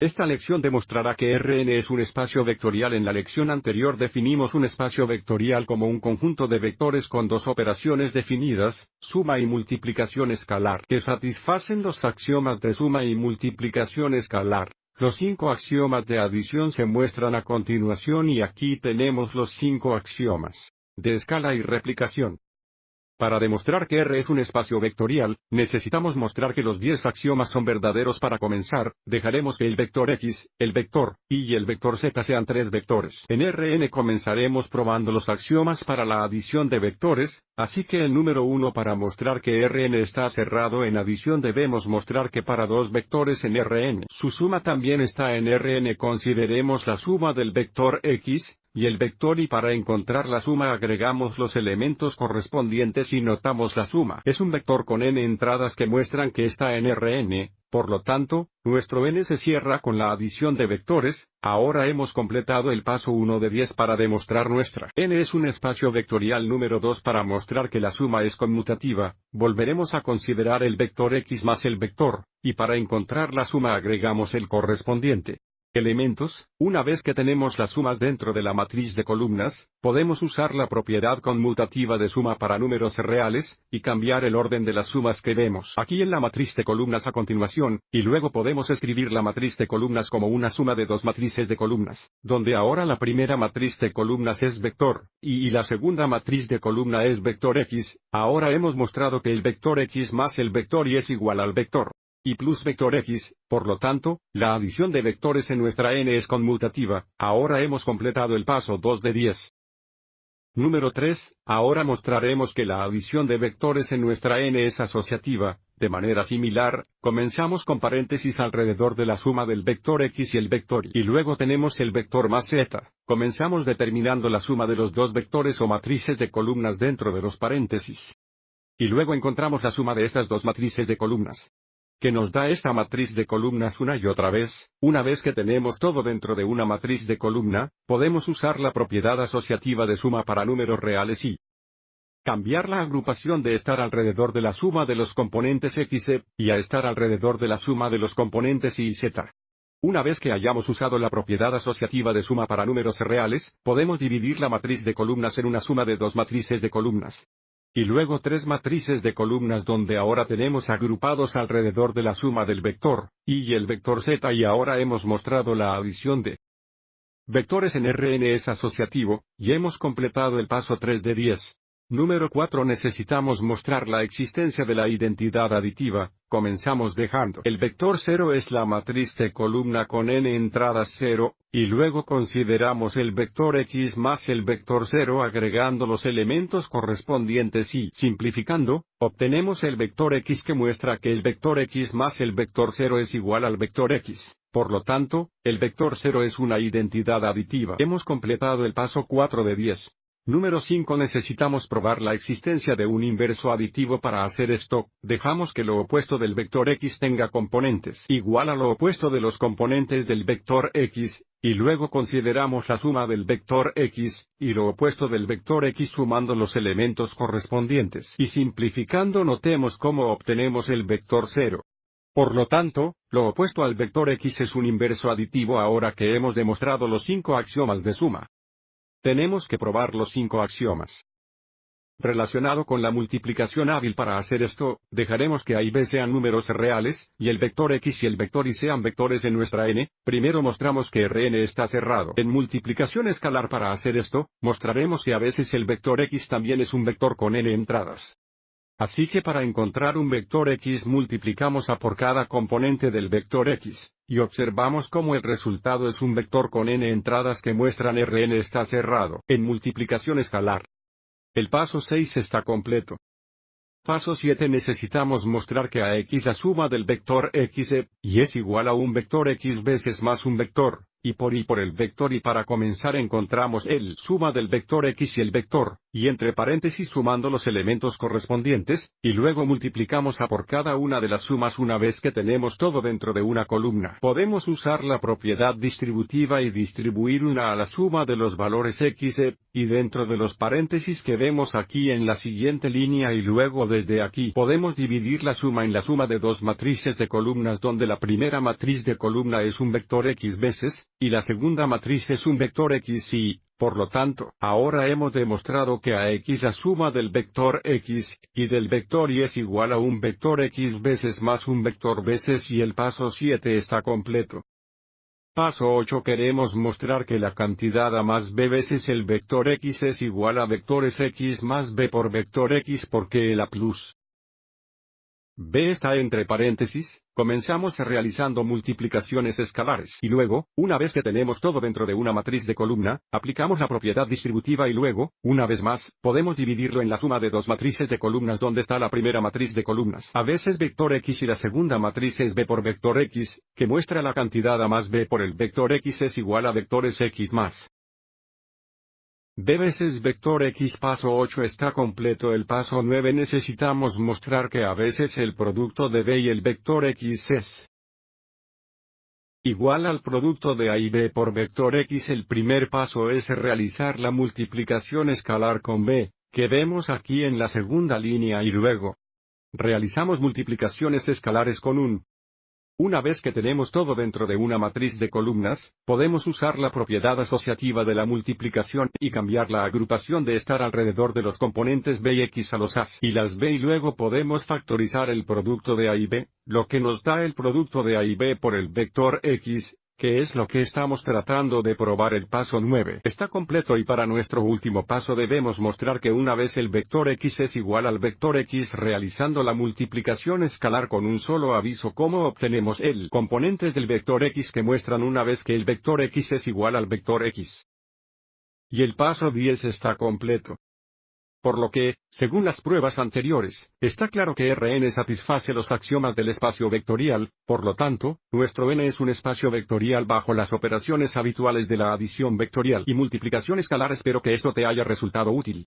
Esta lección demostrará que Rn es un espacio vectorial. En la lección anterior definimos un espacio vectorial como un conjunto de vectores con dos operaciones definidas, suma y multiplicación escalar, que satisfacen los axiomas de suma y multiplicación escalar. Los cinco axiomas de adición se muestran a continuación y aquí tenemos los cinco axiomas de escala y replicación. Para demostrar que R es un espacio vectorial, necesitamos mostrar que los 10 axiomas son verdaderos para comenzar, dejaremos que el vector X, el vector Y y el vector Z sean tres vectores. En Rn comenzaremos probando los axiomas para la adición de vectores, así que el número 1 para mostrar que Rn está cerrado en adición debemos mostrar que para dos vectores en Rn su suma también está en Rn consideremos la suma del vector X, y el vector y para encontrar la suma agregamos los elementos correspondientes y notamos la suma. Es un vector con n entradas que muestran que está en Rn, por lo tanto, nuestro n se cierra con la adición de vectores, ahora hemos completado el paso 1 de 10 para demostrar nuestra n es un espacio vectorial número 2 para mostrar que la suma es conmutativa, volveremos a considerar el vector x más el vector, y para encontrar la suma agregamos el correspondiente elementos, una vez que tenemos las sumas dentro de la matriz de columnas, podemos usar la propiedad conmutativa de suma para números reales, y cambiar el orden de las sumas que vemos aquí en la matriz de columnas a continuación, y luego podemos escribir la matriz de columnas como una suma de dos matrices de columnas, donde ahora la primera matriz de columnas es vector, y, la segunda matriz de columna es vector x, ahora hemos mostrado que el vector x más el vector y es igual al vector y plus vector x, por lo tanto, la adición de vectores en nuestra n es conmutativa, ahora hemos completado el paso 2 de 10. Número 3, ahora mostraremos que la adición de vectores en nuestra n es asociativa, de manera similar, comenzamos con paréntesis alrededor de la suma del vector x y el vector y luego tenemos el vector más z. Comenzamos determinando la suma de los dos vectores o matrices de columnas dentro de los paréntesis. Y luego encontramos la suma de estas dos matrices de columnas que nos da esta matriz de columnas una y otra vez, una vez que tenemos todo dentro de una matriz de columna, podemos usar la propiedad asociativa de suma para números reales y cambiar la agrupación de estar alrededor de la suma de los componentes x e, y a estar alrededor de la suma de los componentes y z. Una vez que hayamos usado la propiedad asociativa de suma para números reales, podemos dividir la matriz de columnas en una suma de dos matrices de columnas y luego tres matrices de columnas donde ahora tenemos agrupados alrededor de la suma del vector y el vector z y ahora hemos mostrado la adición de vectores en Rn es asociativo, y hemos completado el paso 3 de 10. Número 4 Necesitamos mostrar la existencia de la identidad aditiva, Comenzamos dejando el vector 0 es la matriz de columna con n entradas 0, y luego consideramos el vector x más el vector 0 agregando los elementos correspondientes y simplificando, obtenemos el vector x que muestra que el vector x más el vector 0 es igual al vector x. Por lo tanto, el vector 0 es una identidad aditiva. Hemos completado el paso 4 de 10. Número 5. Necesitamos probar la existencia de un inverso aditivo para hacer esto, dejamos que lo opuesto del vector x tenga componentes igual a lo opuesto de los componentes del vector x, y luego consideramos la suma del vector x, y lo opuesto del vector x sumando los elementos correspondientes y simplificando notemos cómo obtenemos el vector 0. Por lo tanto, lo opuesto al vector x es un inverso aditivo ahora que hemos demostrado los cinco axiomas de suma. Tenemos que probar los cinco axiomas. Relacionado con la multiplicación hábil para hacer esto, dejaremos que A y B sean números reales, y el vector X y el vector Y sean vectores en nuestra N, primero mostramos que Rn está cerrado. En multiplicación escalar para hacer esto, mostraremos que a veces el vector X también es un vector con N entradas. Así que para encontrar un vector x multiplicamos a por cada componente del vector x, y observamos como el resultado es un vector con n entradas que muestran Rn está cerrado en multiplicación escalar. El paso 6 está completo. Paso 7 necesitamos mostrar que a x la suma del vector x e, y es igual a un vector x veces más un vector, y por y por el vector y para comenzar encontramos el suma del vector x y el vector, y entre paréntesis sumando los elementos correspondientes, y luego multiplicamos a por cada una de las sumas una vez que tenemos todo dentro de una columna. Podemos usar la propiedad distributiva y distribuir una a la suma de los valores x, e, y dentro de los paréntesis que vemos aquí en la siguiente línea y luego desde aquí podemos dividir la suma en la suma de dos matrices de columnas donde la primera matriz de columna es un vector x veces, y la segunda matriz es un vector x y, por lo tanto, ahora hemos demostrado que a x la suma del vector x y del vector y es igual a un vector x veces más un vector veces y el paso 7 está completo. Paso 8 queremos mostrar que la cantidad a más b veces el vector x es igual a vectores x más b por vector x porque el a plus B está entre paréntesis, comenzamos realizando multiplicaciones escalares y luego, una vez que tenemos todo dentro de una matriz de columna, aplicamos la propiedad distributiva y luego, una vez más, podemos dividirlo en la suma de dos matrices de columnas donde está la primera matriz de columnas. A veces vector X y la segunda matriz es B por vector X, que muestra la cantidad A más B por el vector X es igual a vectores X más veces vector x paso 8 está completo el paso 9 necesitamos mostrar que a veces el producto de b y el vector x es igual al producto de a y b por vector x el primer paso es realizar la multiplicación escalar con b, que vemos aquí en la segunda línea y luego realizamos multiplicaciones escalares con un una vez que tenemos todo dentro de una matriz de columnas, podemos usar la propiedad asociativa de la multiplicación y cambiar la agrupación de estar alrededor de los componentes B y X a los as y las B y luego podemos factorizar el producto de A y B, lo que nos da el producto de A y B por el vector X, que es lo que estamos tratando de probar el paso 9. Está completo y para nuestro último paso debemos mostrar que una vez el vector x es igual al vector x realizando la multiplicación escalar con un solo aviso cómo obtenemos el componentes del vector x que muestran una vez que el vector x es igual al vector x. Y el paso 10 está completo por lo que, según las pruebas anteriores, está claro que Rn satisface los axiomas del espacio vectorial, por lo tanto, nuestro n es un espacio vectorial bajo las operaciones habituales de la adición vectorial y multiplicación escalar. Espero que esto te haya resultado útil.